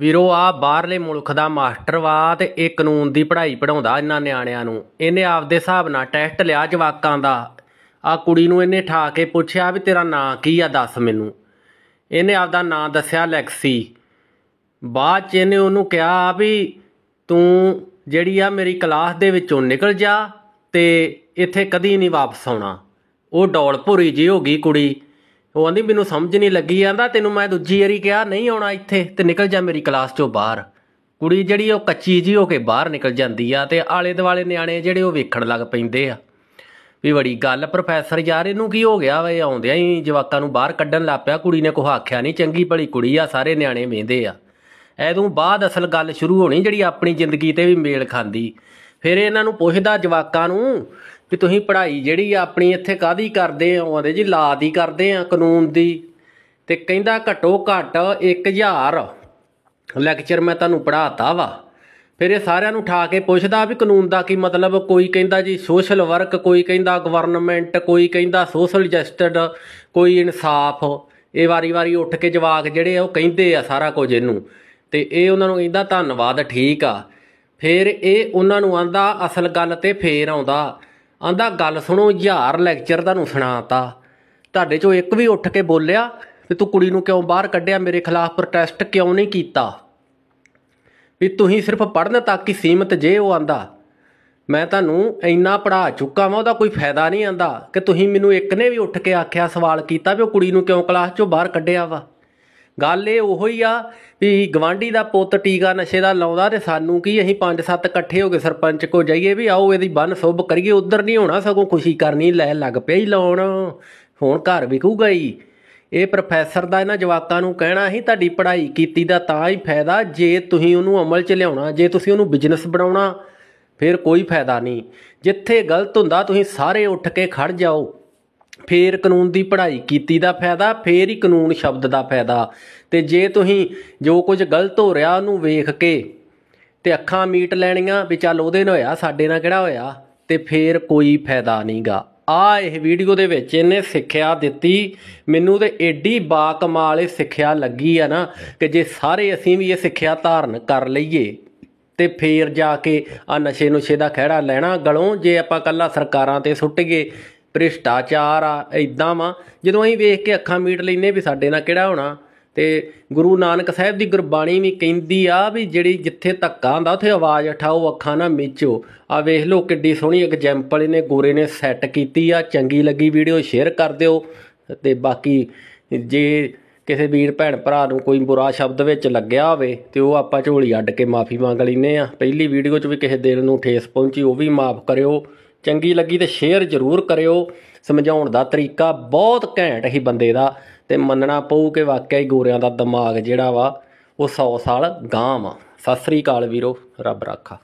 ਵੀਰੋ ਆ ਬਾਹਰਲੇ ਮੁਲਕ ਦਾ ਮਾਸਟਰ ਵਾ ਤੇ ਇਹ ਕਾਨੂੰਨ ਦੀ ਪੜ੍ਹਾਈ ਪੜਾਉਂਦਾ ਇਹਨਾਂ ਨਿਆਣਿਆਂ ਨੂੰ ਇਹਨੇ ਆਪਦੇ ਹਿਸਾਬ ਨਾਲ ਟੈਸਟ ਲਿਆ ਜਵਾਕਾਂ ਦਾ ਆ ਕੁੜੀ ਨੂੰ ਇਹਨੇ ਠਾ ਕੇ ਪੁੱਛਿਆ ਵੀ ਤੇਰਾ ਨਾਂ ਕੀ ਆ ਦੱਸ ਮੈਨੂੰ ਇਹਨੇ ਆਪਦਾ ਨਾਂ ਦੱਸਿਆ ਲੈਕਸੀ ਬਾਅਦ ਚ ਇਹਨੇ ਉਹਨੂੰ ਕਿਹਾ ਵੀ ਤੂੰ ਜਿਹੜੀ ਆ ਮੇਰੀ ਕਲਾਸ ਦੇ ਵਿੱਚੋਂ ਨਿਕਲ ਜਾ ਤੇ ਇੱਥੇ ਕਦੀ ਨਹੀਂ ਵਾਪਸ ਆਉਣਾ ਉਹ ਡੌਲ ਭੁਰੀ ਜੀ ਹੋ ਗਈ ਕੁੜੀ ਉਹ ਆਂਦੀ ਮੈਨੂੰ ਸਮਝ ਨਹੀਂ ਲੱਗੀ ਆਂਦਾ ਤੈਨੂੰ ਮੈਂ ਦੂਜੀ ਵਾਰੀ ਕਿਹਾ ਨਹੀਂ ਆਉਣਾ ਇੱਥੇ ਤੇ ਨਿਕਲ ਜਾ ਮੇਰੀ ਕਲਾਸ ਚੋਂ ਬਾਹਰ ਕੁੜੀ ਜਿਹੜੀ ਉਹ ਕੱਚੀ ਜੀ ਹੋ ਕੇ ਬਾਹਰ ਨਿਕਲ ਜਾਂਦੀ ਆ ਤੇ ਆਲੇ ਦੁਆਲੇ ਨਿਆਣੇ ਜਿਹੜੇ ਉਹ ਵੇਖਣ ਲੱਗ ਪੈਂਦੇ ਆ ਵੀ ਬੜੀ ਗੱਲ ਪ੍ਰੋਫੈਸਰ ਯਾਰ ਇਹਨੂੰ ਕੀ ਹੋ ਗਿਆ ਵੇ ਆਉਂਦਿਆਂ ਹੀ ਜਵਾਕਾਂ ਨੂੰ ਬਾਹਰ ਕੱਢਣ ਲੱਗ ਪਿਆ ਕੁੜੀ ਨੇ ਕੁਝ ਆਖਿਆ ਨਹੀਂ ਚੰਗੀ ਭਲੀ ਕੁੜੀ ਆ ਸਾਰੇ ਨਿਆਣੇ ਵੇਂਦੇ ਆ ਐਦੋਂ ਬਾਅਦ ਅਸਲ ਗੱਲ ਸ਼ੁਰੂ ਹੋਣੀ ਜਿਹੜੀ ਆਪਣੀ ਜ਼ਿੰਦਗੀ ਤੇ ਵੀ ਮੇਲ ਖਾਂਦੀ ਫਿਰ ਇਹਨਾਂ ਨੂੰ ਪੁੱਛਦਾ ਜਵਾਕਾਂ ਨੂੰ ਵੀ ਤੁਸੀਂ ਪੜ੍ਹਾਈ ਜਿਹੜੀ ਆ ਆਪਣੀ ਇੱਥੇ ਕਾਦੀ ਕਰਦੇ ਹੋ ਆਂਦੇ ਜੀ ਲਾ ਦੀ ਕਰਦੇ ਆ ਕਾਨੂੰਨ ਦੀ ਤੇ ਕਹਿੰਦਾ ਘਟੋ ਘਟ 1000 ਲੈਕਚਰ ਮੈਂ ਤੁਹਾਨੂੰ ਪੜਾਤਾ ਵਾ ਫਿਰ ਇਹ ਸਾਰਿਆਂ ਨੂੰ ਠਾ ਕੇ ਪੁੱਛਦਾ ਵੀ ਕਾਨੂੰਨ ਦਾ ਕੀ ਮਤਲਬ ਕੋਈ ਕਹਿੰਦਾ ਜੀ ਸੋਸ਼ਲ ਵਰਕ ਕੋਈ ਕਹਿੰਦਾ ਗਵਰਨਮੈਂਟ ਕੋਈ ਕਹਿੰਦਾ ਸੋਸ਼ਲ ਜਸਟਿਸ ਕੋਈ ਇਨਸਾਫ ਇਹ ਵਾਰੀ-ਵਾਰੀ ਉੱਠ ਕੇ ਜਵਾਕ ਜਿਹੜੇ ਆ ਉਹ ਕਹਿੰਦੇ ਆ ਸਾਰਾ ਕੁਝ ਇਹਨੂੰ ਤੇ ਇਹ ਉਹਨਾਂ ਨੂੰ ਕਹਿੰਦਾ ਧੰਨਵਾਦ ਠੀਕ ਆ ਫਿਰ ਇਹ ਉਹਨਾਂ ਨੂੰ ਆਂਦਾ ਅਸਲ ਗੱਲ ਤੇ ਫੇਰ ਆਉਂਦਾ ਆਂਦਾ ਗੱਲ ਸੁਣੋ ਹਜ਼ਾਰ ਲੈਕਚਰ ਤੁਹਾਨੂੰ ਸੁਣਾਤਾ ਤੁਹਾਡੇ ਚੋਂ ਇੱਕ ਵੀ ਉੱਠ ਕੇ ਬੋਲਿਆ ਵੀ ਤੂੰ ਕੁੜੀ ਨੂੰ ਕਿਉਂ ਬਾਹਰ ਕੱਢਿਆ ਮੇਰੇ ਖਿਲਾਫ ਪ੍ਰੋਟੈਸਟ ਕਿਉਂ ਨਹੀਂ ਕੀਤਾ ਵੀ ਤੁਸੀਂ ਸਿਰਫ ਪੜਨ ਤੱਕ ਹੀ ਸੀਮਤ ਜੇ ਉਹ ਆਂਦਾ ਮੈਂ ਤੁਹਾਨੂੰ ਇੰਨਾ ਪੜਾ ਚੁੱਕਾ ਵਾਂ ਉਹਦਾ ਕੋਈ ਫਾਇਦਾ ਨਹੀਂ ਆਂਦਾ ਕਿ ਤੁਸੀਂ ਮੈਨੂੰ ਇੱਕ ਨੇ ਵੀ ਉੱਠ ਕੇ ਆਖਿਆ ਸਵਾਲ ਕੀਤਾ ਵੀ ਉਹ ਕੁੜੀ ਨੂੰ ਕਿਉਂ ਕਲਾਸ ਚੋਂ ਬਾਹਰ ਕੱਢਿਆ ਵਾ ਗੱਲ ਇਹ ਉਹੋ ਹੀ ਆ ਵੀ ਗਵਾਂਢੀ ਦਾ ਪੁੱਤ ਟੀਕਾ ਨਸ਼ੇ ਦਾ ਲਾਉਂਦਾ ਤੇ ਸਾਨੂੰ ਕੀ ਅਸੀਂ ਪੰਜ ਸੱਤ ਇਕੱਠੇ ਹੋ ਕੇ ਸਰਪੰਚ ਕੋ ਜਾਈਏ ਵੀ ਆਓ ਇਹਦੀ ਬੰਨ ਸੁਭ ਕਰੀਏ ਉਧਰ ਨਹੀਂ ਹੋਣਾ ਸਗੋਂ ਖੁਸ਼ੀ ਕਰਨੀ ਲੈ ਲੱਗ ਪਿਆ ਹੀ ਲਾਉਣ ਹੁਣ ਘਰ ਵਿਕੂਗਾ ਹੀ ਇਹ ਪ੍ਰੋਫੈਸਰ ਦਾ ਇਹਨਾਂ ਜਵਾਕਾਂ ਨੂੰ ਕਹਿਣਾ ਸੀ ਤੁਹਾਡੀ ਪੜ੍ਹਾਈ ਕੀਤੀ ਦਾ ਤਾਂ ਹੀ ਫਾਇਦਾ ਜੇ ਤੁਸੀਂ ਉਹਨੂੰ ਅਮਲ 'ਚ ਲਿਆਉਣਾ ਜੇ ਤੁਸੀਂ ਉਹਨੂੰ ਬਿਜ਼ਨਸ ਬਣਾਉਣਾ ਫਿਰ ਕੋਈ ਫਾਇਦਾ ਨਹੀਂ ਜਿੱਥੇ ਗਲਤ ਹੁੰਦਾ ਤੁਸੀਂ ਸਾਰੇ ਉੱਠ ਕੇ ਖੜ ਜਾਓ ਫੇਰ ਕਾਨੂੰਨ ਦੀ ਪੜ੍ਹਾਈ ਕੀਤੀ ਦਾ ਫਾਇਦਾ ਫੇਰ ਹੀ ਕਾਨੂੰਨ ਸ਼ਬਦ ਦਾ ਫਾਇਦਾ ਤੇ ਜੇ ਤੁਸੀਂ ਜੋ ਕੁਝ ਗਲਤ ਹੋ ਰਿਹਾ ਉਹਨੂੰ ਵੇਖ ਕੇ ਤੇ ਅੱਖਾਂ ਮੀਟ ਲੈਣੀਆਂ ਵੀ ਚੱਲ ਉਹਦੇ ਨਾਲ ਹੋਇਆ ਸਾਡੇ ਨਾਲ ਕਿਹੜਾ ਹੋਇਆ ਤੇ ਫੇਰ ਕੋਈ ਫਾਇਦਾ ਨਹੀਂਗਾ ਆ ਇਹ ਵੀਡੀਓ ਦੇ ਵਿੱਚ ਇਹਨੇ ਸਿੱਖਿਆ ਦਿੱਤੀ ਮੈਨੂੰ ਤੇ ਏਡੀ ਬਾ ਕਮਾਲ ਇਹ ਸਿੱਖਿਆ ਲੱਗੀ ਆ ਨਾ ਕਿ ਜੇ ਸਾਰੇ ਅਸੀਂ ਵੀ ਇਹ ਸਿੱਖਿਆ ਧਾਰਨ ਕਰ ਲਈਏ ਤੇ ਫੇਰ ਜਾ ਕੇ ਆ ਨਸ਼ੇ ਨੁਸ਼ੇ ਦਾ ਖਹਿੜਾ ਲੈਣਾ ਗਲੋਂ ਜੇ ਆਪਾਂ ਕੱਲਾ ਸਰਕਾਰਾਂ ਤੇ ਸੁੱਟ ਗਏ ਭ੍ਰਿਸ਼ਟਾਚਾਰ ਆ ਇਦਾਂ ਵਾ ਜਦੋਂ ਅਸੀਂ ਵੇਖ ਕੇ ਅੱਖਾਂ ਮੀਟ ਲੈਨੇ ਵੀ ਸਾਡੇ ਨਾਲ ਕਿਹੜਾ ਹੋਣਾ ਤੇ ਗੁਰੂ ਨਾਨਕ ਸਾਹਿਬ ਦੀ ਗੁਰਬਾਣੀ ਵੀ ਕਹਿੰਦੀ ਆ ਵੀ ਜਿਹੜੀ ਜਿੱਥੇ ਧੱਕਾ ਹੁੰਦਾ ਉੱਥੇ ਆਵਾਜ਼ ਉਠਾਓ ਅੱਖਾਂ ਨਾਲ ਮੀਚੋ ਆ ਵੇਖ ਲਓ ਕਿੱਡੀ ਸੋਹਣੀ ਐਗਜ਼ੈਂਪਲ ਇਹਨੇ ਗੋਰੇ ਨੇ ਸੈੱਟ ਕੀਤੀ ਆ ਚੰਗੀ ਲੱਗੀ ਵੀਡੀਓ ਸ਼ੇਅਰ ਕਰ ਦਿਓ ਤੇ ਬਾਕੀ ਜੇ ਕਿਸੇ ਵੀਰ ਭੈਣ ਭਰਾ ਨੂੰ ਕੋਈ ਬੁਰਾ ਸ਼ਬਦ ਵਿੱਚ ਲੱਗਿਆ ਹੋਵੇ ਤੇ ਉਹ ਆਪਾਂ ਝੋਲੀ ਅੱਡ ਕੇ ਮਾਫੀ ਮੰਗ ਲੈਨੇ ਆ ਪਹਿਲੀ ਵੀਡੀਓ 'ਚ ਵੀ ਕਿਸੇ ਦਿਲ ਨੂੰ ਠੇਸ ਪਹੁੰਚੀ ਉਹ ਵੀ ਮਾਫ ਕਰਿਓ ਚੰਗੀ ਲੱਗੀ ਤੇ ਸ਼ੇਅਰ ਜ਼ਰੂਰ ਕਰਿਓ ਸਮਝਾਉਣ ਦਾ ਤਰੀਕਾ ਬਹੁਤ ਘੈਂਟ ਹੀ ਬੰਦੇ ਦਾ ਤੇ ਮੰਨਣਾ ਪਊ ਕਿ ਵਾਕਿਆ ਹੀ ਗੋਰਿਆਂ ਦਾ ਦਿਮਾਗ ਜਿਹੜਾ ਵਾ ਉਹ 100 ਸਾਲ ਗਾਂਵ ਸਸਰੀ ਕਾਲ ਵੀਰੋ ਰੱਬ ਰਾਖਾ